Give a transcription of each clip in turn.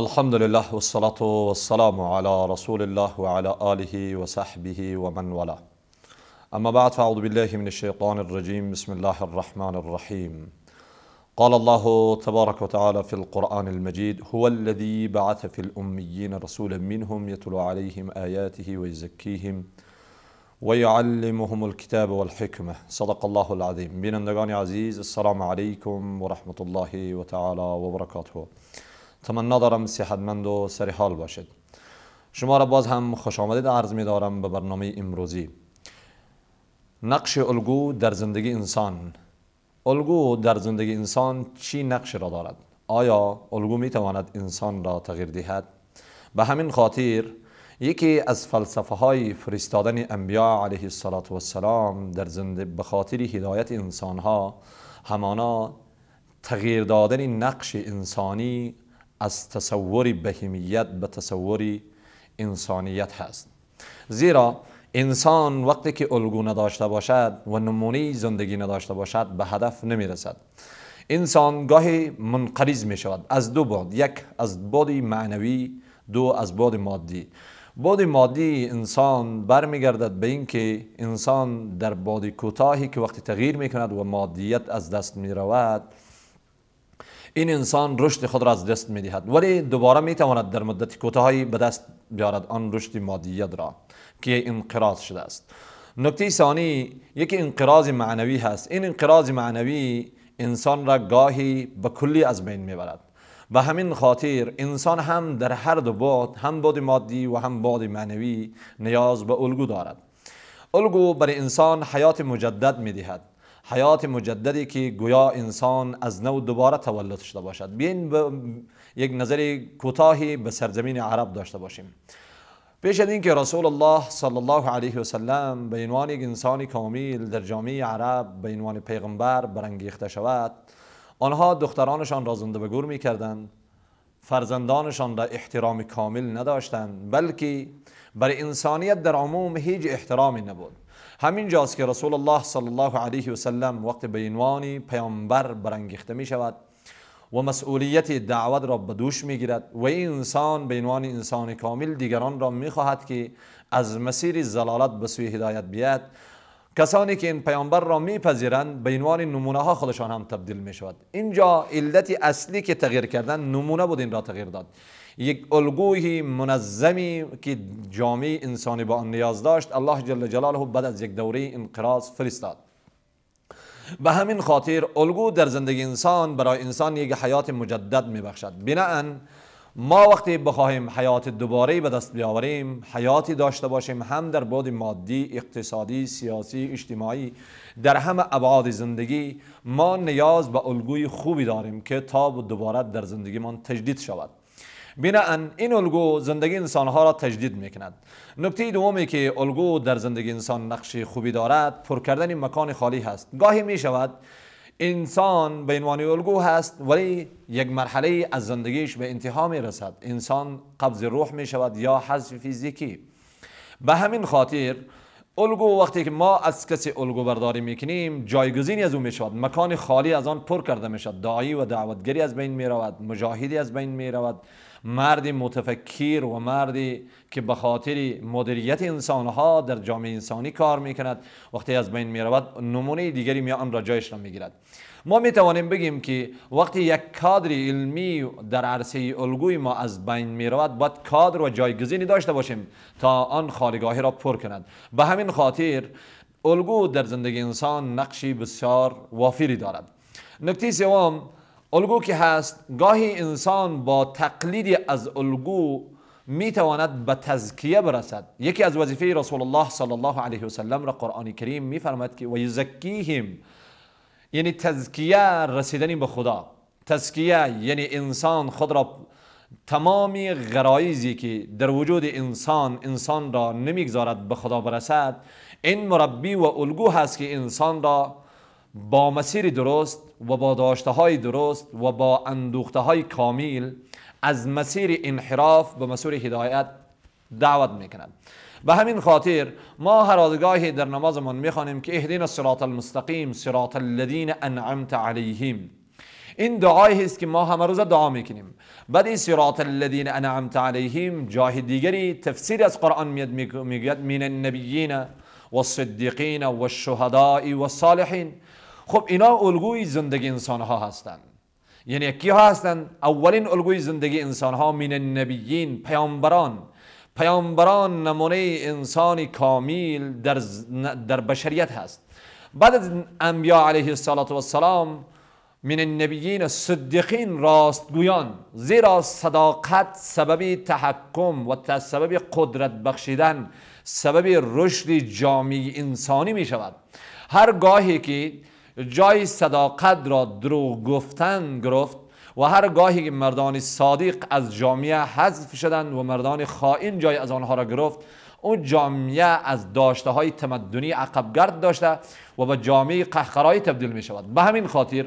الحمد لله والصلاة والسلام على رسول الله وعلى آله وصحبه ومن والاه أما بعد فأعوذ بالله من الشيطان الرجيم بسم الله الرحمن الرحيم قال الله تبارك وتعالى في القرآن المجيد هو الذي بعث في الأميين رسولا منهم يتلو عليهم آياته ويزكيهم ويعلمهم الكتاب والحكمة صدق الله العظيم النقان عزيز السلام عليكم ورحمة الله وتعالى وبركاته تمنا دارم صحتمند و سرحال باشید شما را باز هم خوش آمدید عرض می دارم به برنامه امروزی نقش الگو در زندگی انسان الگو در زندگی انسان چی نقش را دارد؟ آیا الگو می تواند انسان را تغییر دهد؟ به همین خاطر یکی از فلسفه های فرستادن انبیاء علیه السلام در زندگی به خاطر هدایت انسان ها همانا تغییر دادن نقش انسانی از تصور بهیمیت به تصور انسانیت هست زیرا انسان وقتی که الگو نداشته باشد و نمونه زندگی نداشته باشد به هدف نمی رسد انسان گاهی منقرض می شود از دو بود. یک از بعد معنوی دو از بود مادی بود مادی انسان برمیگردد به اینکه انسان در بود کوتاهی که وقتی تغییر می کند و مادیت از دست می رود این انسان رشد خود را از دست می دهد ولی دوباره می تواند در مدت کوتاهی به دست بیارد آن رشد مادیت را که انقراض شده است نکته ثانی یک انقراض معنوی هست این انقراض معنوی انسان را گاهی به کلی از بین میبرد و همین خاطر انسان هم در هر دو بعد هم بعد مادی و هم بعد معنوی نیاز به الگو دارد الگو برای انسان حیات مجدد دهد حیات مجددی که گویا انسان از نو دوباره تولد شده باشد بین به یک نظری کوتاهی به سرزمین عرب داشته باشیم پیش از اینکه رسول الله صلی الله علیه و سلم به عنوان یک انسان کامل در جامعه عرب به عنوان پیغمبر برانگیخته شود آنها دخترانشان را زنده به گور می فرزندانشان را احترام کامل نداشتند بلکه برای انسانیت در عموم هیچ احترامی نبود همین جاست که رسول الله صلی الله علیه و سلم وقت به عنوان پیامبر برانگیخته می شود و مسئولیت دعوت را به دوش می گیرد و این انسان به عنوان انسان کامل دیگران را می خواهد که از مسیر زلالت به سوی هدایت بیاد کسانی که این پیامبر را میپذیرند به عنوان نمونه ها خودشان هم تبدیل می شود اینجا علت اصلی که تغییر کردن نمونه بود این را تغییر داد یک الگوی منظمی که جامعه انسانی با آن نیاز داشت الله جل جلاله بعد از یک دوره انقراض فرستاد به همین خاطر الگو در زندگی انسان برای انسان یک حیات مجدد میبخشد بناهن ما وقتی بخواهیم حیات دوباره به دست بیاوریم حیاتی داشته باشیم هم در بعد مادی اقتصادی سیاسی اجتماعی در همه ابعاد زندگی ما نیاز به الگوی خوبی داریم که تا دوباره در زندگیمان تجدید شود بنا این الگو زندگی انسان ها را تجدید می نکته دومی که الگو در زندگی انسان نقش خوبی دارد پر کردن مکان خالی هست گاهی می شود انسان به عنوان الگو هست ولی یک مرحله از زندگیش به انتها می رسد انسان قبض روح می شود یا حذف فیزیکی به همین خاطر الگو وقتی که ما از کسی الگو برداری میکنیم جایگزینی از او میشود مکان خالی از آن پر کرده میشود دعایی و دعوتگری از بین میرود مجاهدی از بین میرود مردی متفکر و مردی که به خاطر مدیریت انسانها در جامعه انسانی کار میکند وقتی از بین میرود نمونه دیگری میان را جایش را گیرد. ما می بگیم که وقتی یک کادر علمی در عرصه الگوی ما از بین می رود باید کادر و جایگزینی داشته باشیم تا آن خالگاهی را پر کند به همین خاطر الگو در زندگی انسان نقشی بسیار وافری دارد نکته سوم الگو که هست گاهی انسان با تقلید از الگو میتواند به تزکیه برسد یکی از وظیفه رسول الله صلی الله علیه و سلم را قرآن کریم می فرماید که و یعنی تزکیه رسیدنی به خدا تزکیه یعنی انسان خود را تمامی غرایزی که در وجود انسان انسان را نمیگذارد به خدا برسد این مربی و الگو هست که انسان را با مسیر درست و با داشته های درست و با اندوخته های کامل از مسیر انحراف به مسیر هدایت دعوت میکنند به همین خاطر ما هر آدگاهی در نمازمون میخوانیم که اهدین الصراط المستقیم صراط الذین انعمت علیهم این دعایی است که ما همه روز دعا میکنیم بعد این صراط الذین انعمت علیهم جاه دیگری تفسیر از قرآن میاد میگوید من النبیین والصدیقین و والصالحین خب اینا الگوی زندگی انسان ها هستند یعنی کی ها هستند اولین الگوی زندگی انسان ها من نبیین پیامبران پیامبران نمونه انسانی کامل در, در بشریت هست بعد از انبیا علیه السلام من النبیین صدیقین راستگویان زیرا صداقت سبب تحکم و سبب قدرت بخشیدن سبب رشد جامعه انسانی می شود هر گاهی که جای صداقت را دروغ گفتن گرفت و هر گاهی مردان صادق از جامعه حذف شدند و مردان خائن جای از آنها را گرفت اون جامعه از داشته های تمدنی عقبگرد داشته و به جامعه قهقرایی تبدیل می شود به همین خاطر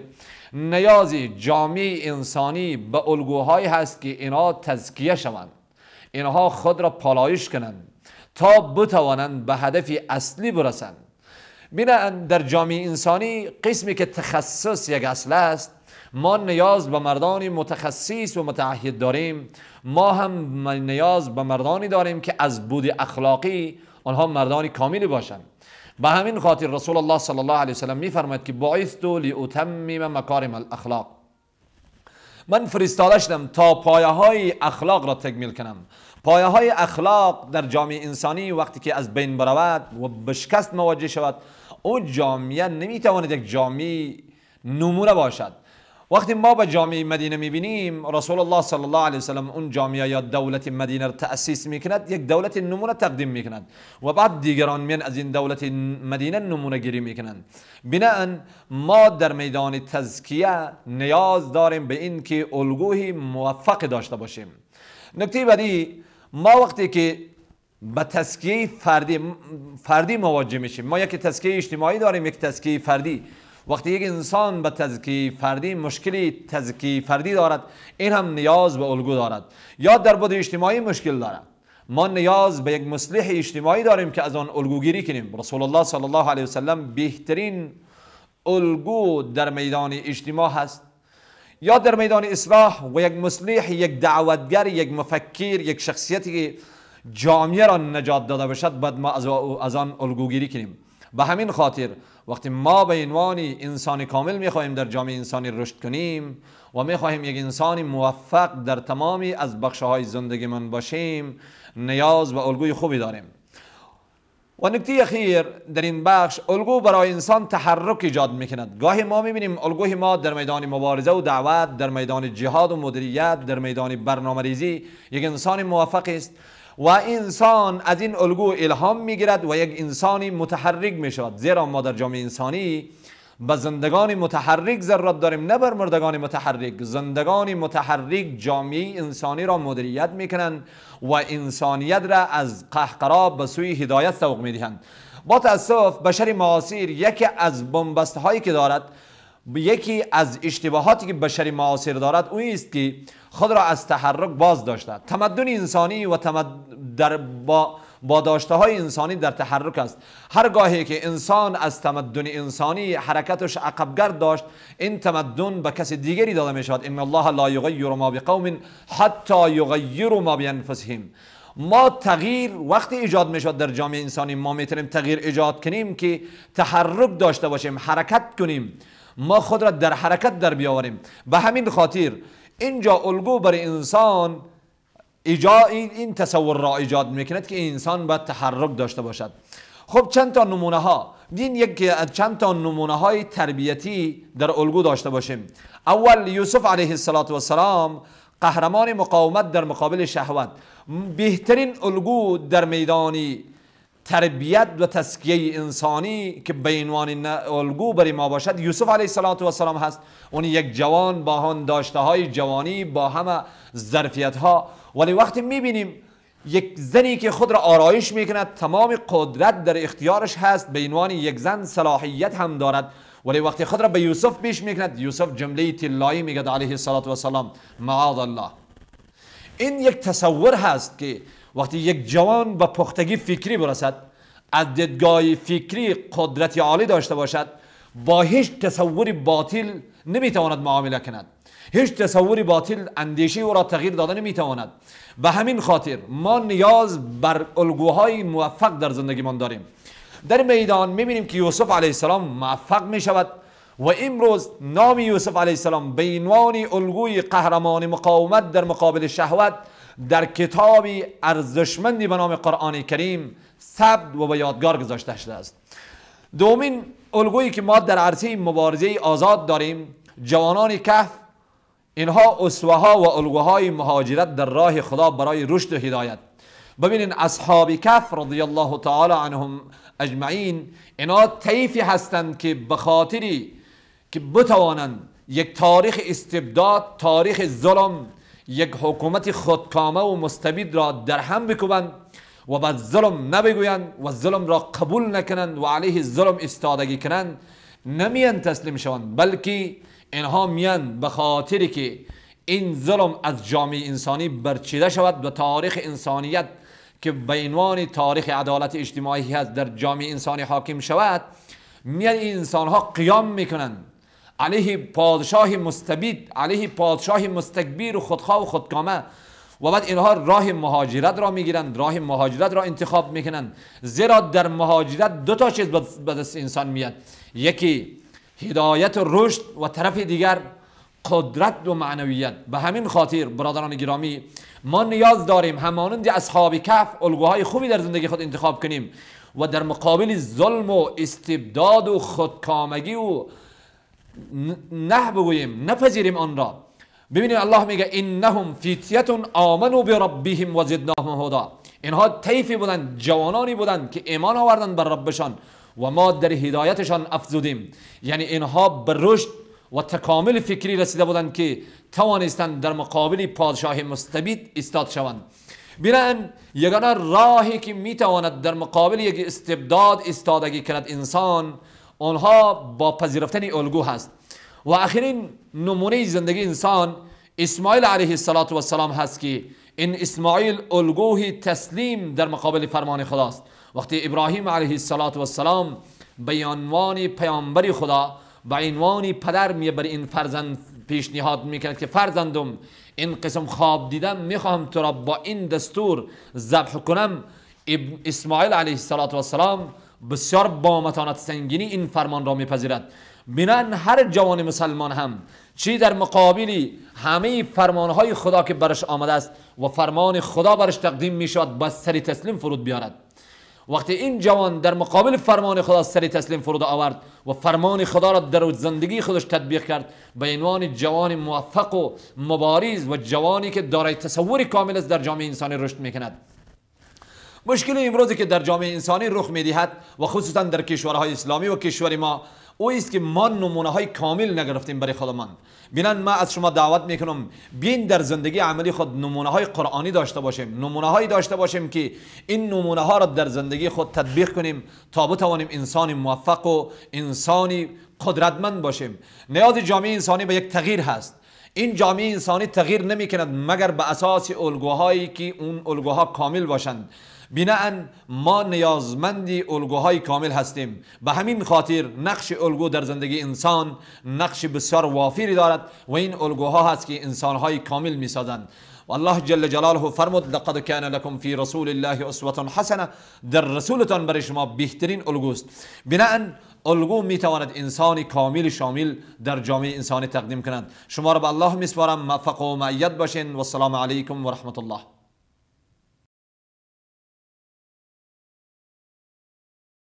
نیاز جامعه انسانی به الگوهایی هست که اینها تزکیه شوند اینها خود را پالایش کنند تا بتوانند به هدف اصلی برسند بینن در جامعه انسانی قسمی که تخصص یک اصل است ما نیاز به مردانی متخصص و متعهد داریم ما هم نیاز به مردانی داریم که از بود اخلاقی آنها مردانی کاملی باشند به همین خاطر رسول الله صلی الله علیه وسلم میفرماید که باعث لاتمم مکارم الاخلاق من فرستاده شدم تا پایه های اخلاق را تکمیل کنم پایه های اخلاق در جامعه انسانی وقتی که از بین برود و بشکست مواجه شود او جامعه نمیتواند یک جامعه نمونه باشد وقتی ما به جامعه مدینه میبینیم رسول الله صلی الله علیه وسلم اون جامعه یا دولت مدینه را تأسیس میکند یک دولت نمونه تقدیم میکند و بعد دیگران میان از این دولت مدینه نمونه گیری میکنند بناهن ما در میدان تزکیه نیاز داریم به این که الگوی موفق داشته باشیم نکته بعدی ما وقتی که با تسکیه فردی فردی مواجه میشیم ما یک تسکیه اجتماعی داریم یک تسکیه فردی وقتی یک انسان به تزکی فردی مشکلی تزکی فردی دارد این هم نیاز به الگو دارد یا در بود اجتماعی مشکل دارد ما نیاز به یک مصلح اجتماعی داریم که از آن الگوگیری کنیم رسول الله صلی الله علیه وسلم بهترین الگو در میدان اجتماع هست یا در میدان اصلاح و یک مصلح یک دعوتگر یک مفکر یک شخصیتی جامعه را نجات داده باشد بعد ما از آن الگوگیری کنیم به همین خاطر وقتی ما به عنوان انسان کامل میخواهیم در جامعه انسانی رشد کنیم و میخواهیم یک انسان موفق در تمامی از بخشه های زندگی من باشیم نیاز به الگوی خوبی داریم و نکته اخیر در این بخش الگو برای انسان تحرک ایجاد میکند گاهی ما میبینیم الگوی ما در میدان مبارزه و دعوت در میدان جهاد و مدیریت در میدان برنامه یک انسان موفق است و انسان از این الگو الهام میگیرد و یک انسانی متحرک میشود زیرا ما در جامعه انسانی به زندگان متحرک ضرورت داریم نه بر مردگان متحرک زندگان متحرک جامعه انسانی را مدیریت میکنند و انسانیت را از قهقرا به سوی هدایت سوق میدهند با تاسف بشر معاصر یکی از بنبست هایی که دارد یکی از اشتباهاتی که بشری معاصر دارد او است که خود را از تحرک باز داشته تمدن انسانی و تمد در با با داشته های انسانی در تحرک است هرگاهی که انسان از تمدن انسانی حرکتش عقبگرد داشت این تمدن به کسی دیگری داده می شود ان الله لا یغیر ما بقوم حتی یغیر ما بانفسهم ما تغییر وقتی ایجاد می شود در جامعه انسانی ما میتونیم تغییر ایجاد کنیم که تحرک داشته باشیم حرکت کنیم ما خود را در حرکت در بیاوریم به همین خاطر اینجا الگو بر انسان ایجا این تصور را ایجاد میکند که انسان باید تحرک داشته باشد خب چند تا نمونه ها دین یک چند تا نمونه های تربیتی در الگو داشته باشیم اول یوسف علیه السلام قهرمان مقاومت در مقابل شهوت بهترین الگو در میدانی تربیت و تسکیه انسانی که به عنوان الگو برای ما باشد یوسف علیه و سلام هست اون یک جوان با هم داشته های جوانی با همه ظرفیت ها ولی وقتی میبینیم یک زنی که خود را آرایش میکند تمام قدرت در اختیارش هست به عنوان یک زن صلاحیت هم دارد ولی وقتی خود را به یوسف پیش میکند یوسف جمله تلایی میگد علیه السلام معاذ الله این یک تصور هست که وقتی یک جوان به پختگی فکری برسد از دیدگاه فکری قدرت عالی داشته باشد با هیچ تصور باطل نمیتواند معامله کند هیچ تصور باطل اندیشه او را تغییر داده نمیتواند به همین خاطر ما نیاز بر الگوهای موفق در زندگیمان داریم در میدان میبینیم که یوسف علیه السلام موفق میشود و امروز نام یوسف علیه السلام به عنوان الگوی قهرمان مقاومت در مقابل شهوت در کتابی ارزشمندی به نام قرآن کریم ثبت و به یادگار گذاشته شده است دومین الگویی که ما در عرصه مبارزه آزاد داریم جوانان کف اینها اسوه ها و الگوهای مهاجرت در راه خدا برای رشد و هدایت ببینین اصحاب کف رضی الله تعالی عنهم اجمعین اینا طیفی هستند که بخاطری خاطری که بتوانند یک تاریخ استبداد تاریخ ظلم یک حکومت خودکامه و مستبد را در هم بکوبند و به ظلم نبگویند و ظلم را قبول نکنند و علیه ظلم استادگی کنند نمیان تسلیم شوند بلکه اینها میان به خاطری که این ظلم از جامعه انسانی برچیده شود و تاریخ انسانیت که به عنوان تاریخ عدالت اجتماعی هست در جامعه انسانی حاکم شود میان این انسان ها قیام میکنند علیه پادشاه مستبید علیه پادشاه مستکبیر و خودخواه و خودکامه و بعد اینها راه مهاجرت را میگیرند راه مهاجرت را انتخاب میکنند زیرا در مهاجرت دو تا چیز به دست انسان میاد یکی هدایت و رشد و طرف دیگر قدرت و معنویت به همین خاطر برادران گرامی ما نیاز داریم همانند اصحاب کف الگوهای خوبی در زندگی خود انتخاب کنیم و در مقابل ظلم و استبداد و خودکامگی و نه بگوییم نپذیریم آن را ببینیم الله میگه انهم فیتیتون آمنو به و زدناهم هدا اینها طیفی بودند جوانانی بودند که ایمان آوردن بر ربشان و ما در هدایتشان افزودیم یعنی اینها به رشد و تکامل فکری رسیده بودند که توانستند در مقابل پادشاه مستبد ایستاد شوند بینن یگانه راهی که میتواند در مقابل یک استبداد استادگی کند انسان آنها با پذیرفتن الگو هست و آخرین نمونه زندگی انسان اسماعیل علیه السلام هست که این اسماعیل الگوه تسلیم در مقابل فرمان خداست وقتی ابراهیم علیه السلام و به عنوان پیامبر خدا به عنوان پدر می بر این فرزند پیشنهاد میکند که فرزندم این قسم خواب دیدم میخواهم تو را با این دستور ذبح کنم اسماعیل علیه السلام بسیار با متانت سنگینی این فرمان را میپذیرد بنان هر جوان مسلمان هم چی در مقابلی همه فرمانهای خدا که برش آمده است و فرمان خدا برش تقدیم می شود با سری تسلیم فرود بیارد وقتی این جوان در مقابل فرمان خدا سری تسلیم فرود آورد و فرمان خدا را در زندگی خودش تطبیق کرد به عنوان جوان موفق و مبارز و جوانی که دارای تصور کامل است در جامعه انسانی رشد میکند. مشکل امروزی که در جامعه انسانی رخ میدهد و خصوصا در کشورهای اسلامی و کشور ما او است که ما نمونه های کامل نگرفتیم برای خودمان بینن ما از شما دعوت میکنم بین در زندگی عملی خود نمونه های قرآنی داشته باشیم نمونه هایی داشته باشیم که این نمونه ها را در زندگی خود تطبیق کنیم تا بتوانیم انسانی موفق و انسانی قدرتمند باشیم نیاز جامعه انسانی به یک تغییر هست این جامعه انسانی تغییر نمی مگر به اساس الگوهایی که اون الگوها کامل باشند بناهن ما نیازمندی الگوهای کامل هستیم به همین خاطر نقش الگو در زندگی انسان نقش بسیار وافری دارد و این الگوها هست که انسانهای کامل می سازند و الله جل جلاله فرمود لقد کان لکم فی رسول الله اسوه حسنه در رسولتان برای شما بهترین الگوست بناهن الگو می تواند انسانی کامل شامل در جامعه انسانی تقدیم کنند. شما را به الله میسپارم موفق و معید باشین و السلام علیکم و رحمت الله